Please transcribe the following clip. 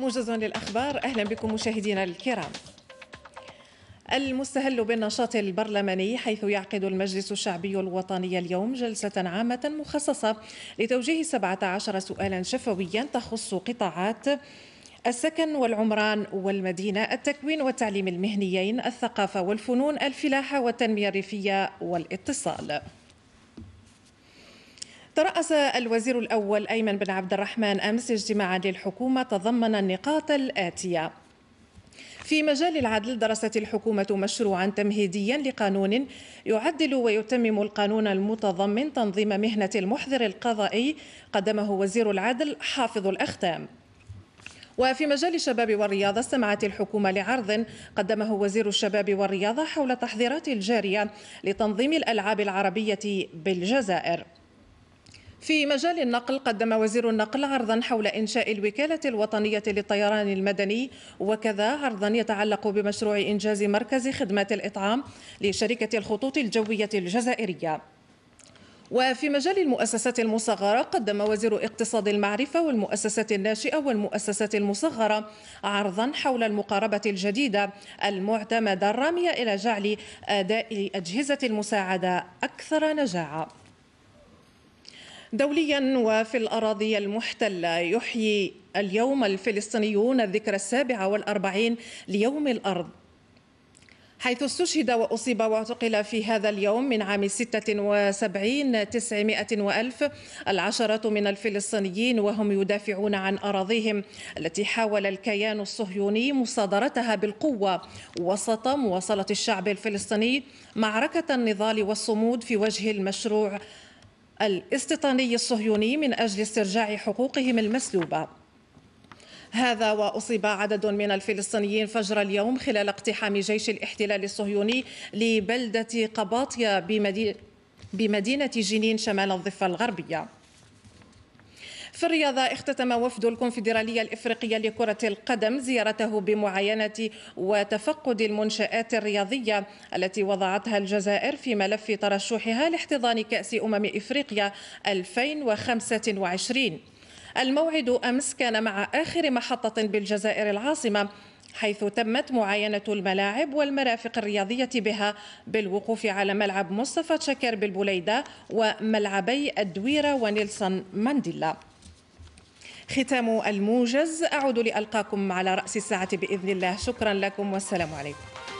موجز للأخبار أهلا بكم مشاهدينا الكرام المستهل بالنشاط البرلماني حيث يعقد المجلس الشعبي الوطني اليوم جلسة عامة مخصصة لتوجيه 17 سؤالا شفويا تخص قطاعات السكن والعمران والمدينة التكوين والتعليم المهنيين الثقافة والفنون الفلاحة والتنمية الريفية والاتصال ترأس الوزير الأول أيمن بن عبد الرحمن أمس اجتماعا للحكومة تضمن النقاط الآتية في مجال العدل درست الحكومة مشروعا تمهيديا لقانون يعدل ويتمم القانون المتضمن تنظيم مهنة المحضر القضائي قدمه وزير العدل حافظ الأختام وفي مجال الشباب والرياضة استمعت الحكومة لعرض قدمه وزير الشباب والرياضة حول التحضيرات الجارية لتنظيم الألعاب العربية بالجزائر في مجال النقل قدم وزير النقل عرضا حول إنشاء الوكالة الوطنية للطيران المدني وكذا عرضا يتعلق بمشروع إنجاز مركز خدمات الإطعام لشركة الخطوط الجوية الجزائرية وفي مجال المؤسسات المصغرة قدم وزير اقتصاد المعرفة والمؤسسات الناشئة والمؤسسات المصغرة عرضا حول المقاربة الجديدة المعتمدة الرامية إلى جعل أداء أجهزة المساعدة أكثر نجاعة دوليا وفي الأراضي المحتلة يحيي اليوم الفلسطينيون الذكرى السابعة والأربعين ليوم الأرض حيث استشهد وأصيب واعتقل في هذا اليوم من عام 76 900 وألف العشرات من الفلسطينيين وهم يدافعون عن أراضيهم التي حاول الكيان الصهيوني مصادرتها بالقوة وسط مواصلة الشعب الفلسطيني معركة النضال والصمود في وجه المشروع الاستيطاني الصهيوني من أجل استرجاع حقوقهم المسلوبة هذا وأصيب عدد من الفلسطينيين فجر اليوم خلال اقتحام جيش الاحتلال الصهيوني لبلدة قباطية بمدينة جنين شمال الضفة الغربية في الرياضة اختتم وفد الكونفدرالية الإفريقية لكرة القدم زيارته بمعاينة وتفقد المنشآت الرياضية التي وضعتها الجزائر في ملف ترشحها لاحتضان كأس أمم إفريقيا 2025 الموعد أمس كان مع آخر محطة بالجزائر العاصمة حيث تمت معاينة الملاعب والمرافق الرياضية بها بالوقوف على ملعب مصطفى تشكر بالبليدة وملعبي الدويرة ونيلسون مانديلا ختام الموجز أعود لألقاكم على رأس الساعة بإذن الله شكرا لكم والسلام عليكم